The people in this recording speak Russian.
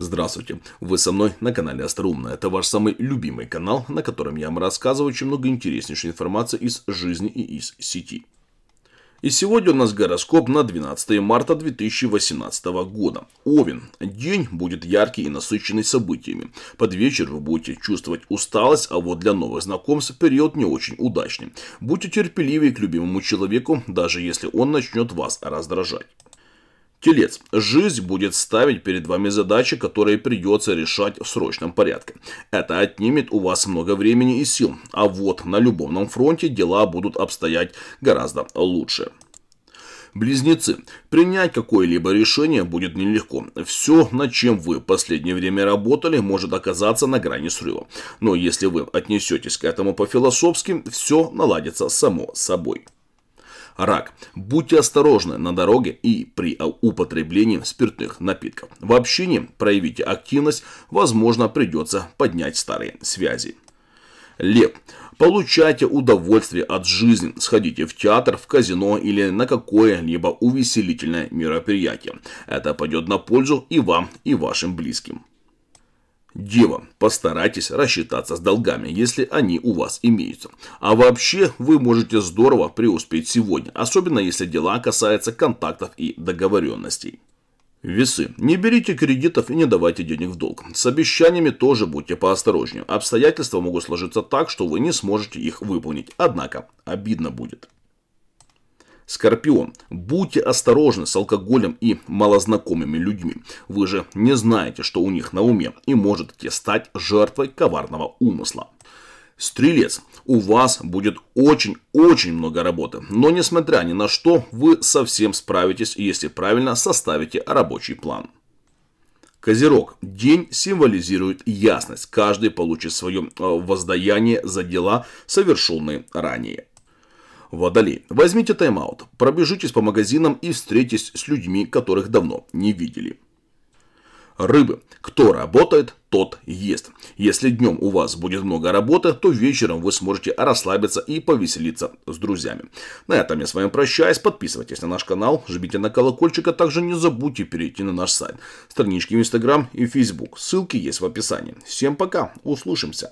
Здравствуйте, вы со мной на канале Остроумно. Это ваш самый любимый канал, на котором я вам рассказываю очень много интереснейшей информации из жизни и из сети. И сегодня у нас гороскоп на 12 марта 2018 года. Овен. День будет яркий и насыщенный событиями. Под вечер вы будете чувствовать усталость, а вот для новых знакомств период не очень удачный. Будьте терпеливы к любимому человеку, даже если он начнет вас раздражать. Телец. Жизнь будет ставить перед вами задачи, которые придется решать в срочном порядке. Это отнимет у вас много времени и сил. А вот на любовном фронте дела будут обстоять гораздо лучше. Близнецы. Принять какое-либо решение будет нелегко. Все, над чем вы в последнее время работали, может оказаться на грани срыва. Но если вы отнесетесь к этому по-философски, все наладится само собой рак. Будьте осторожны на дороге и при употреблении спиртных напитков. В общении проявите активность, возможно придется поднять старые связи. Лев. Получайте удовольствие от жизни. Сходите в театр, в казино или на какое-либо увеселительное мероприятие. Это пойдет на пользу и вам, и вашим близким. Дева, постарайтесь рассчитаться с долгами, если они у вас имеются. А вообще, вы можете здорово преуспеть сегодня, особенно если дела касаются контактов и договоренностей. Весы. Не берите кредитов и не давайте денег в долг. С обещаниями тоже будьте поосторожнее. Обстоятельства могут сложиться так, что вы не сможете их выполнить. Однако, обидно будет. Скорпион, будьте осторожны с алкоголем и малознакомыми людьми. Вы же не знаете, что у них на уме и можете стать жертвой коварного умысла. Стрелец, у вас будет очень-очень много работы, но несмотря ни на что, вы совсем справитесь, если правильно составите рабочий план. Козерог. День символизирует ясность. Каждый получит свое э, воздаяние за дела, совершенные ранее. Водолей, возьмите тайм-аут, пробежитесь по магазинам и встретитесь с людьми, которых давно не видели. Рыбы. Кто работает, тот ест. Если днем у вас будет много работы, то вечером вы сможете расслабиться и повеселиться с друзьями. На этом я с вами прощаюсь. Подписывайтесь на наш канал, жмите на колокольчик, а также не забудьте перейти на наш сайт, странички в Инстаграм и Фейсбук. Ссылки есть в описании. Всем пока, услышимся.